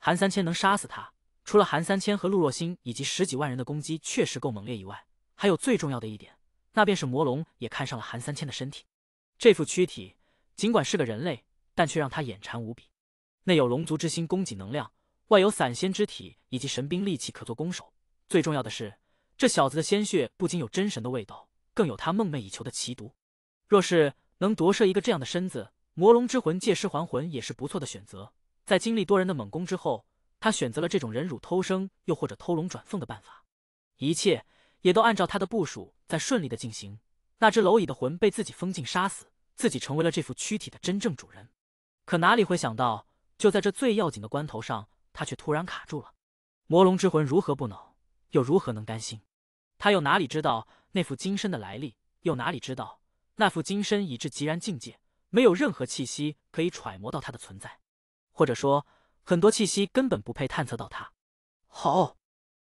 韩三千能杀死他？”除了韩三千和陆若星以及十几万人的攻击确实够猛烈以外，还有最重要的一点，那便是魔龙也看上了韩三千的身体。这副躯体尽管是个人类，但却让他眼馋无比。内有龙族之心供给能量，外有散仙之体以及神兵利器可做攻守。最重要的是，这小子的鲜血不仅有真神的味道，更有他梦寐以求的奇毒。若是能夺舍一个这样的身子，魔龙之魂借尸还魂也是不错的选择。在经历多人的猛攻之后。他选择了这种忍辱偷生，又或者偷龙转凤的办法，一切也都按照他的部署在顺利的进行。那只蝼蚁的魂被自己封禁杀死，自己成为了这副躯体的真正主人。可哪里会想到，就在这最要紧的关头上，他却突然卡住了。魔龙之魂如何不恼，又如何能甘心？他又哪里知道那副金身的来历？又哪里知道那副金身已至极然境界，没有任何气息可以揣摩到他的存在，或者说。很多气息根本不配探测到他。好，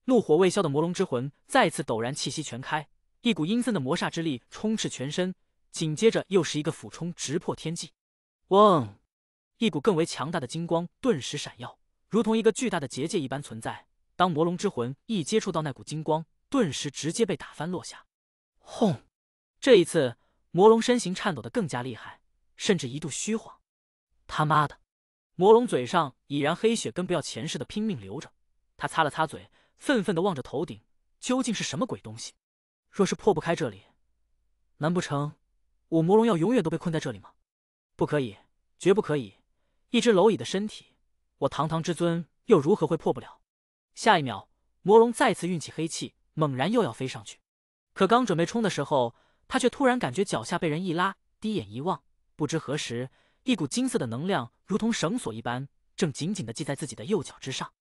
怒火未消的魔龙之魂再次陡然气息全开，一股阴森的魔煞之力充斥全身。紧接着又是一个俯冲，直破天际。嗡，一股更为强大的金光顿时闪耀，如同一个巨大的结界一般存在。当魔龙之魂一接触到那股金光，顿时直接被打翻落下。轰！这一次，魔龙身形颤抖的更加厉害，甚至一度虚晃。他妈的！魔龙嘴上已然黑血，跟不要钱似的拼命流着。他擦了擦嘴，愤愤的望着头顶，究竟是什么鬼东西？若是破不开这里，难不成我魔龙要永远都被困在这里吗？不可以，绝不可以！一只蝼蚁的身体，我堂堂之尊又如何会破不了？下一秒，魔龙再次运起黑气，猛然又要飞上去。可刚准备冲的时候，他却突然感觉脚下被人一拉，低眼一望，不知何时。一股金色的能量如同绳索一般，正紧紧地系在自己的右脚之上，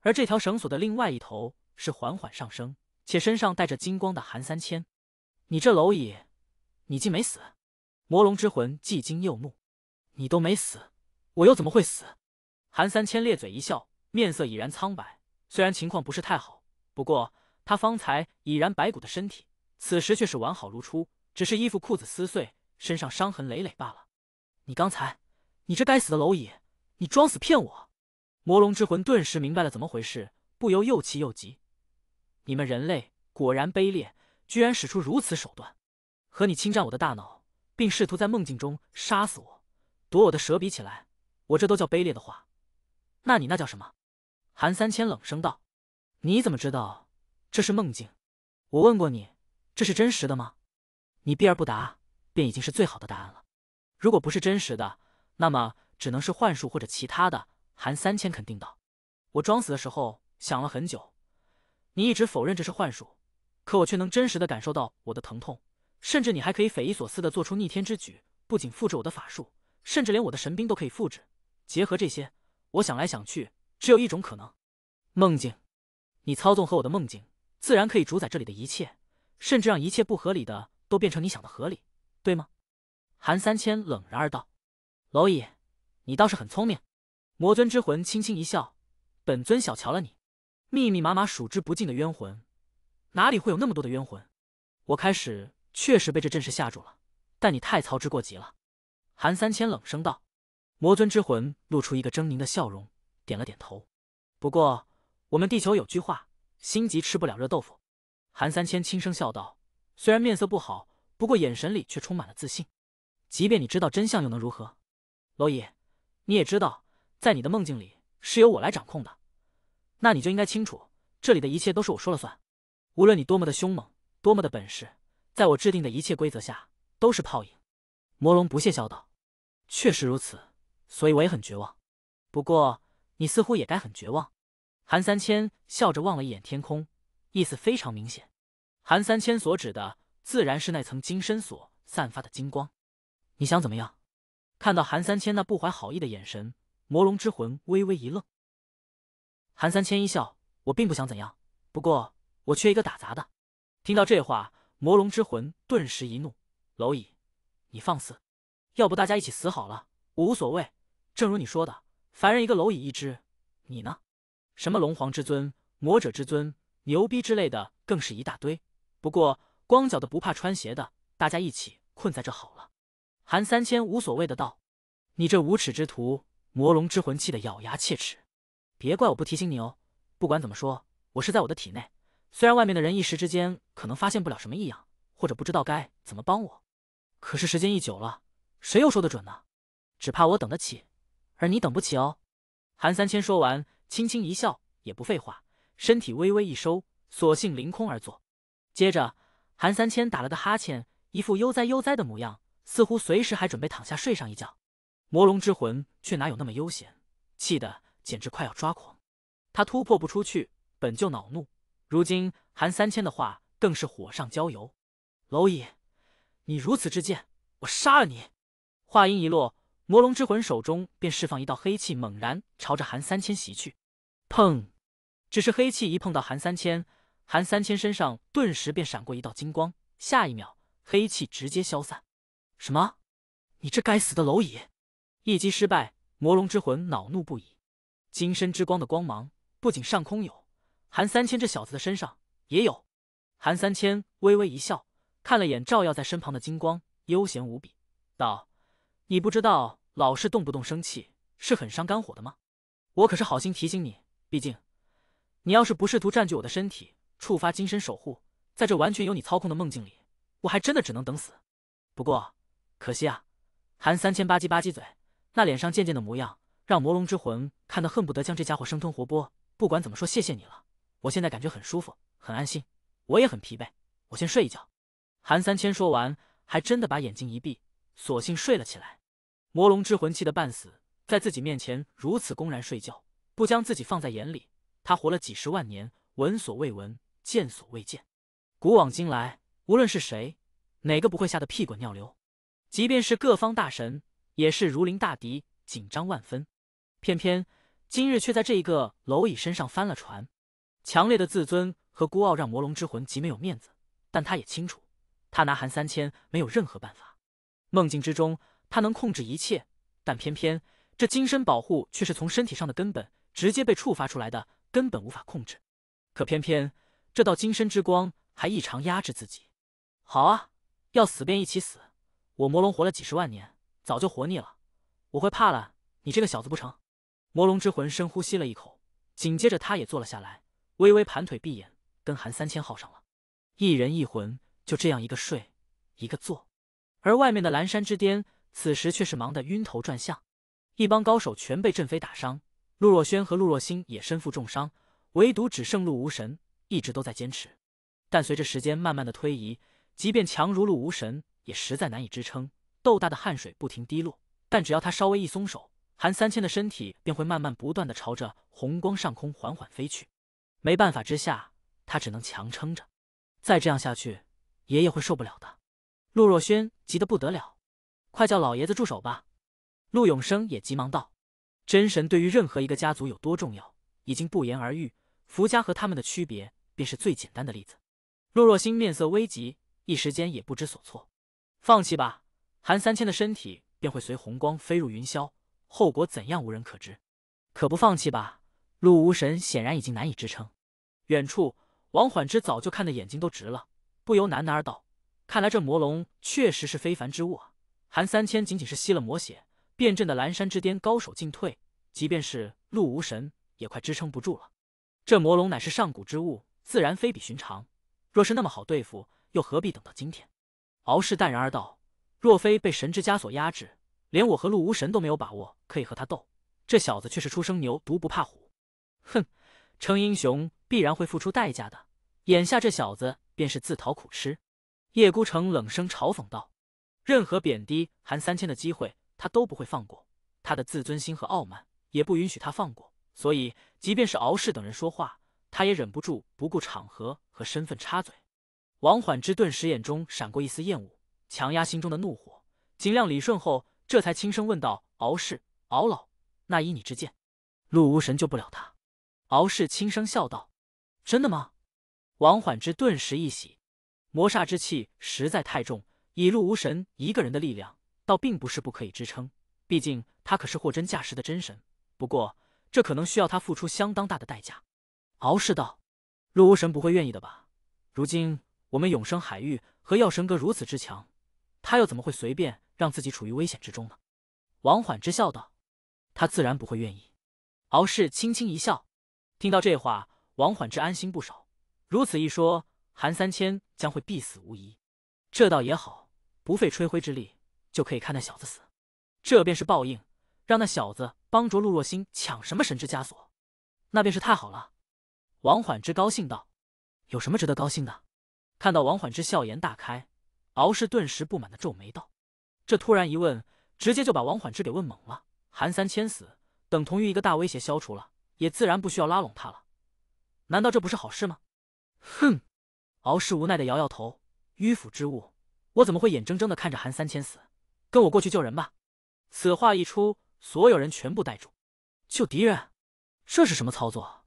而这条绳索的另外一头是缓缓上升，且身上带着金光的韩三千。你这蝼蚁，你竟没死！魔龙之魂既惊又怒。你都没死，我又怎么会死？韩三千咧嘴一笑，面色已然苍白。虽然情况不是太好，不过他方才已然白骨的身体，此时却是完好如初，只是衣服裤子撕碎，身上伤痕累累罢了。你刚才，你这该死的蝼蚁，你装死骗我！魔龙之魂顿时明白了怎么回事，不由又气又急。你们人类果然卑劣，居然使出如此手段，和你侵占我的大脑，并试图在梦境中杀死我，夺我的蛇比起来，我这都叫卑劣的话，那你那叫什么？韩三千冷声道：“你怎么知道这是梦境？我问过你，这是真实的吗？你避而不答，便已经是最好的答案了。”如果不是真实的，那么只能是幻术或者其他的。韩三千肯定道：“我装死的时候想了很久，你一直否认这是幻术，可我却能真实的感受到我的疼痛，甚至你还可以匪夷所思的做出逆天之举，不仅复制我的法术，甚至连我的神兵都可以复制。结合这些，我想来想去，只有一种可能：梦境。你操纵和我的梦境，自然可以主宰这里的一切，甚至让一切不合理的都变成你想的合理，对吗？”韩三千冷然而道：“蝼蚁，你倒是很聪明。”魔尊之魂轻轻一笑：“本尊小瞧了你。密密麻麻、数之不尽的冤魂，哪里会有那么多的冤魂？我开始确实被这阵势吓住了，但你太操之过急了。”韩三千冷声道。魔尊之魂露出一个狰狞的笑容，点了点头。不过，我们地球有句话：心急吃不了热豆腐。韩三千轻声笑道，虽然面色不好，不过眼神里却充满了自信。即便你知道真相又能如何，蝼蚁，你也知道，在你的梦境里是由我来掌控的，那你就应该清楚，这里的一切都是我说了算。无论你多么的凶猛，多么的本事，在我制定的一切规则下都是泡影。魔龙不屑笑道：“确实如此，所以我也很绝望。不过你似乎也该很绝望。”韩三千笑着望了一眼天空，意思非常明显。韩三千所指的自然是那层金身所散发的金光。你想怎么样？看到韩三千那不怀好意的眼神，魔龙之魂微微一愣。韩三千一笑：“我并不想怎样，不过我缺一个打杂的。”听到这话，魔龙之魂顿时一怒：“蝼蚁，你放肆！要不大家一起死好了，我无所谓。正如你说的，凡人一个，蝼蚁一只，你呢？什么龙皇之尊、魔者之尊、牛逼之类的，更是一大堆。不过光脚的不怕穿鞋的，大家一起困在这好了。”韩三千无所谓的道：“你这无耻之徒！”魔龙之魂气的咬牙切齿。别怪我不提醒你哦。不管怎么说，我是在我的体内，虽然外面的人一时之间可能发现不了什么异样，或者不知道该怎么帮我，可是时间一久了，谁又说得准呢？只怕我等得起，而你等不起哦。”韩三千说完，轻轻一笑，也不废话，身体微微一收，索性凌空而坐。接着，韩三千打了个哈欠，一副悠哉悠哉的模样。似乎随时还准备躺下睡上一觉，魔龙之魂却哪有那么悠闲，气得简直快要抓狂。他突破不出去，本就恼怒，如今韩三千的话更是火上浇油。蝼蚁，你如此之贱，我杀了你！话音一落，魔龙之魂手中便释放一道黑气，猛然朝着韩三千袭去。砰！只是黑气一碰到韩三千，韩三千身上顿时便闪过一道金光，下一秒黑气直接消散。什么？你这该死的蝼蚁！一击失败，魔龙之魂恼怒不已。金身之光的光芒不仅上空有，韩三千这小子的身上也有。韩三千微微一笑，看了眼照耀在身旁的金光，悠闲无比，道：“你不知道老是动不动生气是很伤肝火的吗？我可是好心提醒你，毕竟你要是不试图占据我的身体，触发金身守护，在这完全由你操控的梦境里，我还真的只能等死。不过。”可惜啊，韩三千吧唧吧唧嘴，那脸上贱贱的模样，让魔龙之魂看得恨不得将这家伙生吞活剥。不管怎么说，谢谢你了，我现在感觉很舒服，很安心，我也很疲惫，我先睡一觉。韩三千说完，还真的把眼睛一闭，索性睡了起来。魔龙之魂气得半死，在自己面前如此公然睡觉，不将自己放在眼里，他活了几十万年，闻所未闻，见所未见，古往今来，无论是谁，哪个不会吓得屁滚尿流？即便是各方大神，也是如临大敌，紧张万分。偏偏今日却在这一个蝼蚁身上翻了船。强烈的自尊和孤傲让魔龙之魂极没有面子，但他也清楚，他拿韩三千没有任何办法。梦境之中，他能控制一切，但偏偏这金身保护却是从身体上的根本直接被触发出来的，根本无法控制。可偏偏这道金身之光还异常压制自己。好啊，要死便一起死！我魔龙活了几十万年，早就活腻了，我会怕了你这个小子不成？魔龙之魂深呼吸了一口，紧接着他也坐了下来，微微盘腿闭眼，跟韩三千耗上了。一人一魂就这样一个睡一个坐，而外面的蓝山之巅此时却是忙得晕头转向，一帮高手全被震飞打伤，陆若轩和陆若星也身负重伤，唯独只剩陆无神一直都在坚持。但随着时间慢慢的推移，即便强如陆无神。也实在难以支撑，豆大的汗水不停滴落，但只要他稍微一松手，韩三千的身体便会慢慢不断的朝着红光上空缓缓飞去。没办法之下，他只能强撑着，再这样下去，爷爷会受不了的。陆若轩急得不得了，快叫老爷子住手吧！陆永生也急忙道：“真神对于任何一个家族有多重要，已经不言而喻。福家和他们的区别，便是最简单的例子。”陆若星面色危急，一时间也不知所措。放弃吧，韩三千的身体便会随红光飞入云霄，后果怎样无人可知。可不放弃吧？陆无神显然已经难以支撑。远处，王缓之早就看得眼睛都直了，不由喃喃而道：“看来这魔龙确实是非凡之物啊！韩三千仅仅是吸了魔血，便震得蓝山之巅高手进退，即便是陆无神也快支撑不住了。这魔龙乃是上古之物，自然非比寻常。若是那么好对付，又何必等到今天？”敖氏淡然而道：“若非被神之枷锁压制，连我和陆无神都没有把握可以和他斗。这小子却是出生牛犊不怕虎，哼！称英雄必然会付出代价的。眼下这小子便是自讨苦吃。”叶孤城冷声嘲讽道：“任何贬低韩三千的机会，他都不会放过。他的自尊心和傲慢也不允许他放过。所以，即便是敖氏等人说话，他也忍不住不顾场合和身份插嘴。”王缓之顿时眼中闪过一丝厌恶，强压心中的怒火，尽量理顺后，这才轻声问道：“敖氏，敖老，那依你之见，陆无神救不了他？”敖氏轻声笑道：“真的吗？”王缓之顿时一喜，魔煞之气实在太重，以陆无神一个人的力量，倒并不是不可以支撑，毕竟他可是货真价实的真神。不过，这可能需要他付出相当大的代价。敖氏道：“陆无神不会愿意的吧？如今。”我们永生海域和药神阁如此之强，他又怎么会随便让自己处于危险之中呢？王缓之笑道：“他自然不会愿意。”敖氏轻轻一笑。听到这话，王缓之安心不少。如此一说，韩三千将会必死无疑。这倒也好，不费吹灰之力就可以看那小子死。这便是报应，让那小子帮着陆若星抢什么神之枷锁，那便是太好了。王缓之高兴道：“有什么值得高兴的？”看到王缓之笑颜大开，敖氏顿时不满的皱眉道：“这突然一问，直接就把王缓之给问懵了。韩三千死，等同于一个大威胁消除了，也自然不需要拉拢他了。难道这不是好事吗？”哼，敖氏无奈的摇摇头：“迂腐之物，我怎么会眼睁睁的看着韩三千死？跟我过去救人吧。”此话一出，所有人全部呆住：“救敌人？这是什么操作？”